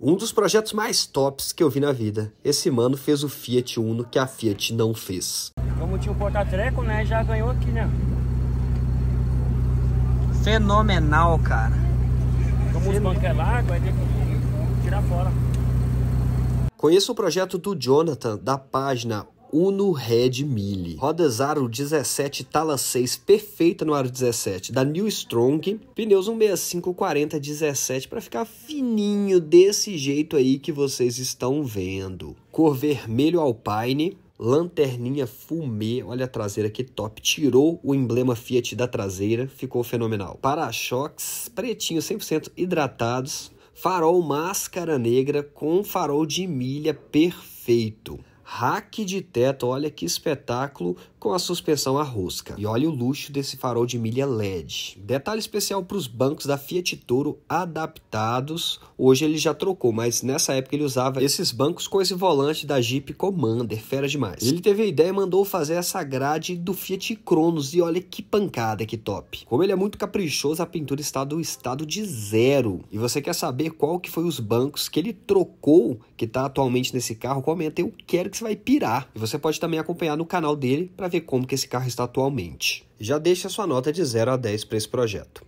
Um dos projetos mais tops que eu vi na vida. Esse mano fez o Fiat Uno que a Fiat não fez. Como tinha o porta-treco, né? Já ganhou aqui, né? Fenomenal, cara. Como os bancos é largo, vai ter que tirar fora. Conheça o projeto do Jonathan, da página Uno Red Mille. Rodas aro 17, tala 6, perfeita no aro 17, da New Strong. Pneus 165 40 17 para ficar fininho desse jeito aí que vocês estão vendo. Cor vermelho alpine, lanterninha fumê, olha a traseira que top, tirou o emblema Fiat da traseira, ficou fenomenal. Para-choques pretinho 100% hidratados, farol máscara negra com farol de milha perfeito rack de teto, olha que espetáculo com a suspensão à rosca. E olha o luxo desse farol de milha LED. Detalhe especial para os bancos da Fiat Toro adaptados. Hoje ele já trocou, mas nessa época ele usava esses bancos com esse volante da Jeep Commander, fera demais. Ele teve a ideia e mandou fazer essa grade do Fiat Cronos e olha que pancada, que top. Como ele é muito caprichoso, a pintura está do estado de zero. E você quer saber qual que foi os bancos que ele trocou, que está atualmente nesse carro? Comenta, eu quero que vai pirar. E você pode também acompanhar no canal dele para ver como que esse carro está atualmente. Já deixa sua nota de 0 a 10 para esse projeto.